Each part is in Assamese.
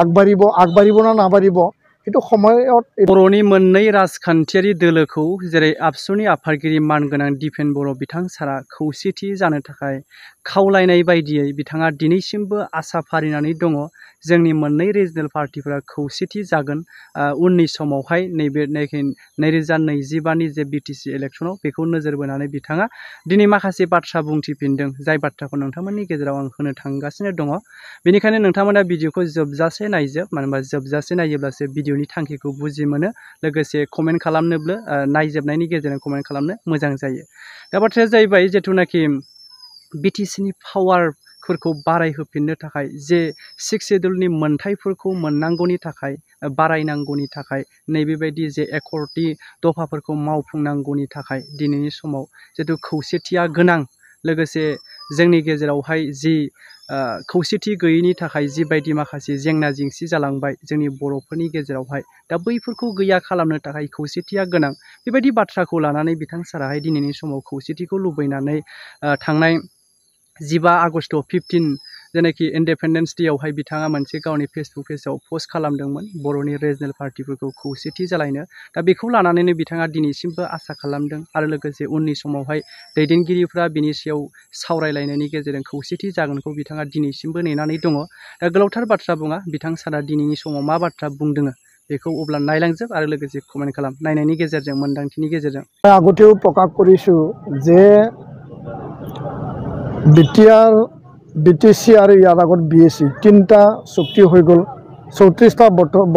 আগবাঢ়িব আগবাঢ়িব না নাবাঢ়িব সেইটো সময়ত বড়োনি মোন্নৈ রাজখান্তিয়ারি দলকৌ যে আফসুনি আফারগিরি মানগান ডিফেন বড় বিথং সারা খৌসেটি জানো खावलायनाय बायदियै बिथाङा दिनैसिमबो आसा फारिनानै दङ जोंनि मोननै रिजनेल पार्टिफोरा खौसेथि जागोन उननि समावहाय नैबे नैरोजा नैजिबानि जे बिटिसि इलेक्सनाव बेखौ नोजोर बोनानै बिथाङा दिनै माखासे बाथ्रा बुंथिफिनदों जाय बाथ्राखौ नोंथांमोननि गेजेराव आं होनो थांगासिनो दङ बेनिखायनो नोंथांमोना भिडिअखौ जोबजासे नायजोब मानो होनबा जोबजासे नायोब्लासो भिडिअनि थांखिखौ बुजि मोनो लोगोसे कमेन्ट खालामनोब्ला नायजोबनायनि गेजेरजों कमेन्ट खालामनो मोजां जायो दा बाथ्राया जाहैबाय जिथुनाखि बिटिसिनि पावारफोरखौ बारायहोफिननो थाखाय जे सिक्स सेदुलनि मोन्थाइफोरखौ मोननांगौनि थाखाय बारायनांगौनि थाखाय नैबेबायदि जे एकर्डनि दफाफोरखौ मावफुंनांगौनि थाखाय दिनैनि समाव जिथु खौसेथिया गोनां लोगोसे जोंनि गेजेरावहाय जि खौसेथि गैयैनि थाखाय जिबायदि माखासे जेंना जेंसि जालांबाय जोंनि बर'फोरनि गेजेरावहाय दा बैफोरखौ गैया खालामनो थाखाय खौसेथिया गोनां बेबायदि बाथ्राखौ लानानै बिथां साराहाय दिनैनि समाव खौसेथिखौ लुबैनानै थांनाय जिबा आगस्ट फिफ्टीन जेनाखि इंडिपेन्डेंस डेआवहाय बिथाङा मोनसे गावनि फेसबुक पेजआव पस्ट खालामदोंमोन बर'नि रिजोनेल पार्टिफोरखौ खौसेथि जालायनो दा बेखौ लानानैनो बिथाङा दिनैसिमबो आसा खालामदों आरो लोगोसे उननि समावहाय दैदेनगिरिफ्रा बिनि सायाव सावरायलायनायनि गेजेरजों खौसेथि जागोनखौ बिथाङा दिनैसिमबो नेनानै दङ दा गोलावथार बाथ्रा बुङा बिथां सारा दिनैनि समाव मा बाथ्रा बुंदों बेखौ अब्ला नायलांजोब आरो लोगोसे कमेन्ट खालाम नायनायनि गेजेरजों मोन्दांथिनि गेजेरजों আগতেও প্ৰকাশ কৰিছোঁ যে B B T R T C আৰু ইয়াৰ আগত বি চি তিনিটা চুক্তি হয়ে গেল চৌত্ৰিশটা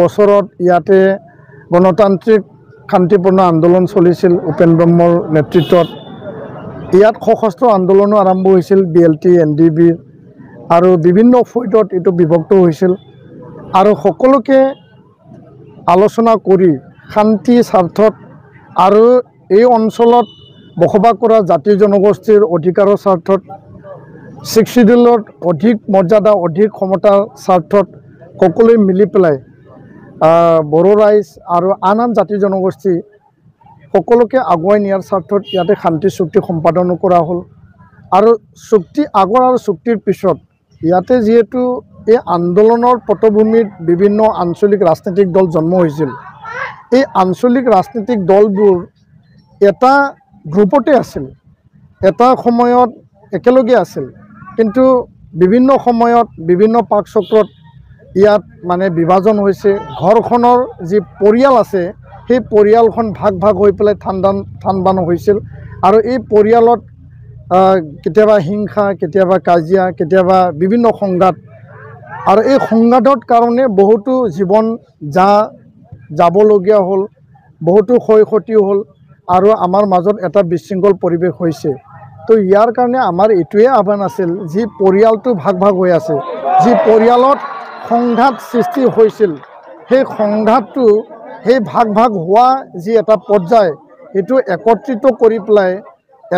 বছৰত ইয়াতে গণতান্ত্ৰিক শান্তিপূৰ্ণ আন্দোলন চলিছিল উপেন ব্ৰহ্মৰ নেতৃত্বত ইয়াত সশস্ত্ৰ আন্দোলনো আৰম্ভ হৈছিল B L T N D B আৰু বিভিন্ন ফৈদত এইটো বিভক্ত হৈছিল আৰু সকলোকে আলোচনা কৰি শান্তি স্বাৰ্থত আৰু এই অঞ্চলত বসবাস কৰা জাতি জনগোষ্ঠীৰ অধিকাৰৰ স্বাৰ্থত ছিক্স শ্বিডিউলত অধিক মৰ্যাদা অধিক ক্ষমতা স্বাৰ্থত সকলোৱে মিলি পেলাই বড়ো ৰাইজ আৰু আন আন জাতি জনগোষ্ঠী সকলোকে আগুৱাই নিয়াৰ স্বাৰ্থত ইয়াতে শান্তি চুক্তি সম্পাদনো কৰা হ'ল আৰু চুক্তি আগৰ আৰু চুক্তিৰ পিছত ইয়াতে যিহেতু এই আন্দোলনৰ পটভূমিত বিভিন্ন আঞ্চলিক ৰাজনৈতিক দল জন্ম হৈছিল এই আঞ্চলিক ৰাজনৈতিক দলবোৰ এটা গ্ৰুপতে আছিল এটা সময়ত একেলগে আছিল কিন্তু বিভিন্ন সময়ত বিভিন্ন পাক চক্ৰত ইয়াত মানে বিভাজন হৈছে ঘৰখনৰ যি পৰিয়াল আছে সেই পৰিয়ালখন ভাগ ভাগ হৈ পেলাই থানদান থানবান হৈছিল আৰু এই পৰিয়ালত কেতিয়াবা হিংসা কেতিয়াবা কাজিয়া কেতিয়াবা বিভিন্ন সংঘাত আৰু এই সংঘাতৰ কাৰণে বহুতো জীৱন যা যাবলগীয়া হ'ল বহুতো ক্ষয় ক্ষতি হ'ল আৰু আমাৰ মাজত এটা বিশৃংখল পৰিৱেশ হৈছে তো ইয়াৰ কাৰণে আমাৰ এইটোৱে আহ্বান আছিল যি পৰিয়ালটো ভাগ ভাগ হৈ আছে যি পৰিয়ালত সংঘাত সৃষ্টি হৈছিল সেই সংঘাতটো সেই ভাগ ভাগ হোৱা যি এটা পৰ্যায় সেইটো একত্ৰিত কৰি পেলাই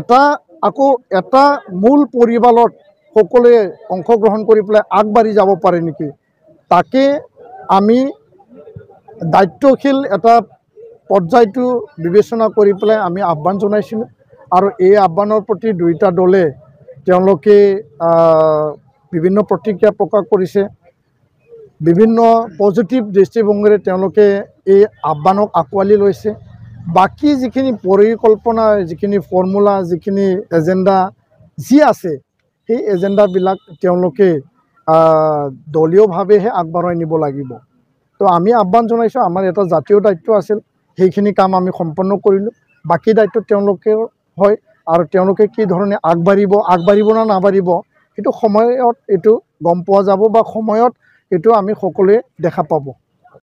এটা আকৌ এটা মূল পৰিবালত সকলোৱে অংশগ্ৰহণ কৰি পেলাই আগবাঢ়ি যাব পাৰে নেকি তাকে আমি দায়িত্বশীল এটা পৰ্যায়টো বিবেচনা কৰি পেলাই আমি আহ্বান জনাইছিলোঁ আৰু এই আহ্বানৰ প্ৰতি দুয়োটা দলে তেওঁলোকে বিভিন্ন প্ৰতিক্ৰিয়া প্ৰকাশ কৰিছে বিভিন্ন পজিটিভ দৃষ্টিভংগীৰে তেওঁলোকে এই আহ্বানক আঁকোৱালি লৈছে বাকী যিখিনি পৰিকল্পনা যিখিনি ফৰ্মুলা যিখিনি এজেণ্ডা যি আছে সেই এজেণ্ডাবিলাক তেওঁলোকে দলীয়ভাৱেহে আগবঢ়াই নিব লাগিব তো আমি আহ্বান জনাইছোঁ আমাৰ এটা জাতীয় দায়িত্ব আছিল সেইখিনি কাম আমি সম্পন্ন কৰিলোঁ বাকী দায়িত্ব তেওঁলোকেও হয় আৰু তেওঁলোকে কি ধৰণে আগবাঢ়িব আগবাঢ়িব নে নাবাঢ়িব সেইটো সময়ত এইটো গম পোৱা যাব বা সময়ত এইটো আমি সকলোৱে দেখা পাব